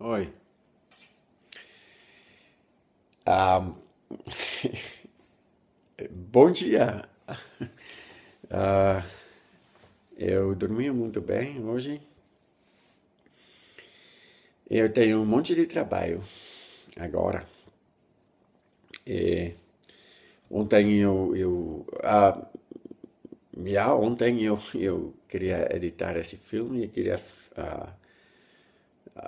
Oi. Ah, bom dia. Ah, eu dormi muito bem hoje. Eu tenho um monte de trabalho agora. E ontem eu, eu ah, já ontem eu eu queria editar esse filme e queria ah,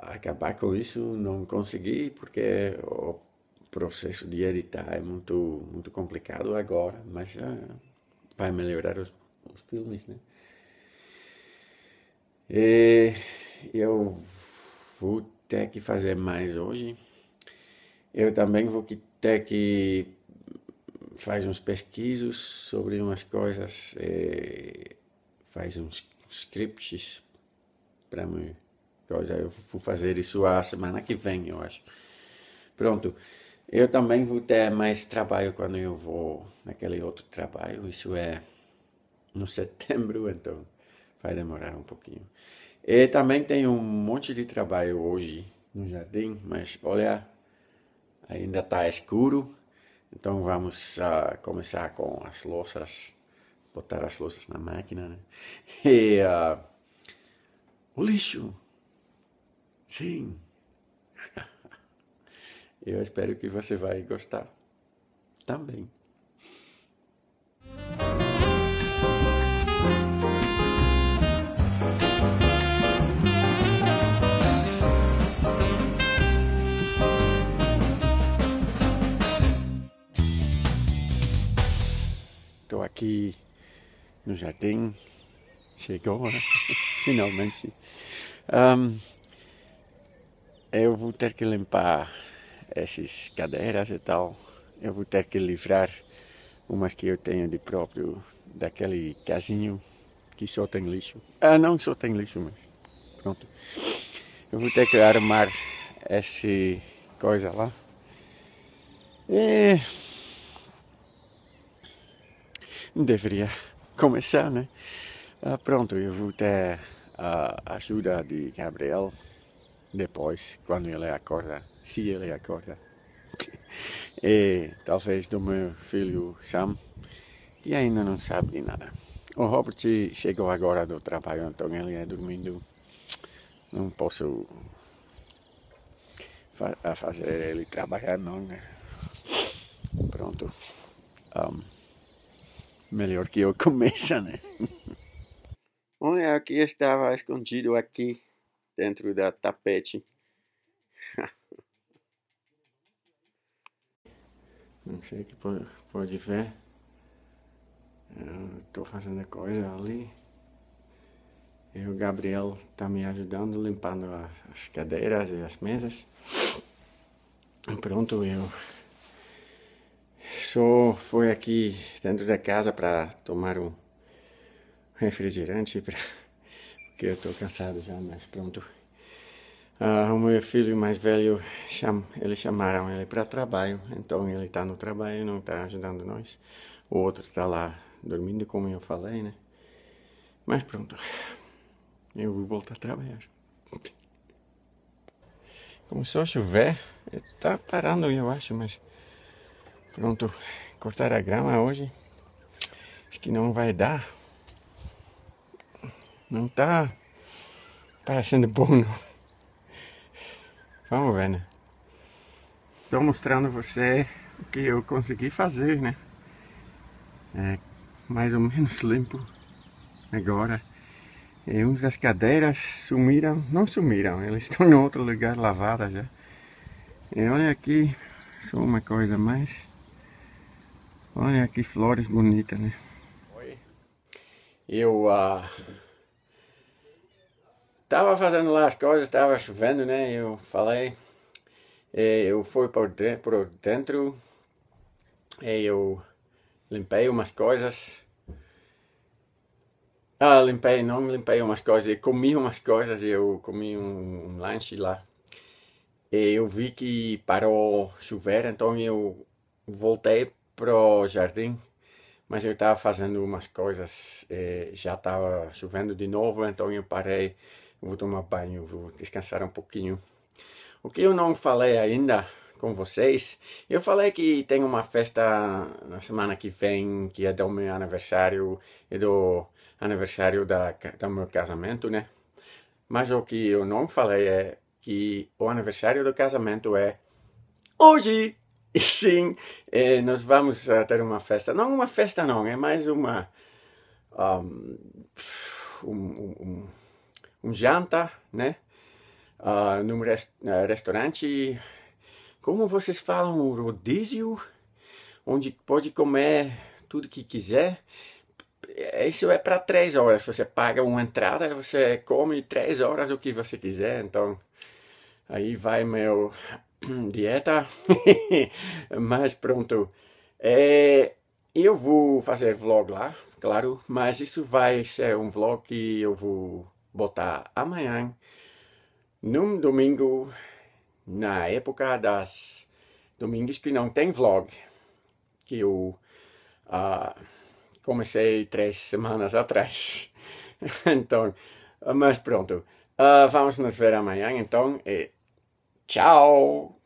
acabar com isso não consegui porque o processo de editar é muito muito complicado agora mas já vai melhorar os, os filmes né e eu vou ter que fazer mais hoje eu também vou ter que faz uns pesquisas sobre umas coisas eh, faz uns scripts para me coisa. Eu vou fazer isso a semana que vem, eu acho. Pronto. Eu também vou ter mais trabalho quando eu vou naquele outro trabalho. Isso é no setembro, então vai demorar um pouquinho. E também tem um monte de trabalho hoje no jardim, mas olha, ainda está escuro. Então vamos uh, começar com as louças, botar as louças na máquina, né? E uh, o lixo, Sim. Eu espero que você vai gostar também. Estou aqui no jardim. Chegou, né? finalmente. Um, eu vou ter que limpar essas cadeiras e tal. Eu vou ter que livrar umas que eu tenho de próprio daquele casinho que só tem lixo. Ah, não só tem lixo, mas pronto. Eu vou ter que armar essa coisa lá. E... Deveria começar, né? Ah, pronto, eu vou ter a ajuda de Gabriel depois, quando ele acorda, se ele acorda, e talvez do meu filho Sam, que ainda não sabe de nada. O Robert chegou agora do trabalho, então ele é dormindo. Não posso fa fazer ele trabalhar, não, né? Pronto. Um, melhor que eu comece, né? Olha, aqui estava escondido aqui dentro da tapete. Não sei que pode, pode ver. Eu tô fazendo coisa ali. E o Gabriel tá me ajudando limpando as cadeiras e as mesas. Pronto, eu só fui aqui dentro da casa para tomar um refrigerante para que eu estou cansado já, mas pronto. Ah, o meu filho mais velho, cham, eles chamaram ele para trabalho, então ele está no trabalho, não está ajudando nós. O outro está lá dormindo, como eu falei, né? Mas pronto, eu vou voltar a trabalhar. Começou a chover, está parando eu acho, mas pronto, cortar a grama hoje, acho que não vai dar. Não tá parecendo tá bom não. Vamos ver, né? Estou mostrando você o que eu consegui fazer, né? É mais ou menos limpo agora. E é, uns das cadeiras sumiram, não sumiram, eles estão em outro lugar lavadas já. E é, olha aqui, só uma coisa mais. Olha que flores bonitas, né? Oi. Eu uh, Tava fazendo lá as coisas, tava chovendo, né? Eu falei, eu fui por, de, por dentro, eu limpei umas coisas. Ah, limpei, não limpei umas coisas, eu comi umas coisas, eu comi um, um lanche lá. E eu vi que parou chover, então eu voltei pro jardim, mas eu estava fazendo umas coisas, já estava chovendo de novo, então eu parei vou tomar banho, vou descansar um pouquinho. O que eu não falei ainda com vocês, eu falei que tem uma festa na semana que vem, que é do meu aniversário e do aniversário da, do meu casamento, né? Mas o que eu não falei é que o aniversário do casamento é hoje! E sim, é, nós vamos eh, ter uma festa. Não uma festa, não, é mais uma. Um, um, um, um janta, né? Uh, num rest, uh, eh, restaurante, como vocês falam, o rodízio, onde pode comer tudo que quiser. Isso é para três horas. Você paga uma entrada, você come três horas o que você quiser. Então, aí vai meu dieta. mas pronto. É, eu vou fazer vlog lá, claro. Mas isso vai ser um vlog que eu vou botar amanhã, num domingo, na época das domingos que não tem vlog, que eu uh, comecei três semanas atrás. então, mas pronto. Uh, vamos nos ver amanhã, então, e tchau!